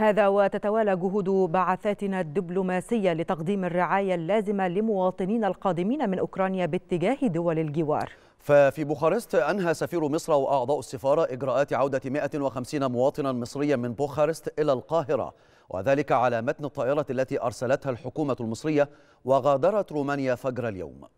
هذا وتتوالى جهود بعثاتنا الدبلوماسية لتقديم الرعاية اللازمة لمواطنين القادمين من أوكرانيا باتجاه دول الجوار ففي بوخارست أنهى سفير مصر وأعضاء السفارة إجراءات عودة 150 مواطنا مصريا من بوخارست إلى القاهرة وذلك على متن الطائرة التي أرسلتها الحكومة المصرية وغادرت رومانيا فجر اليوم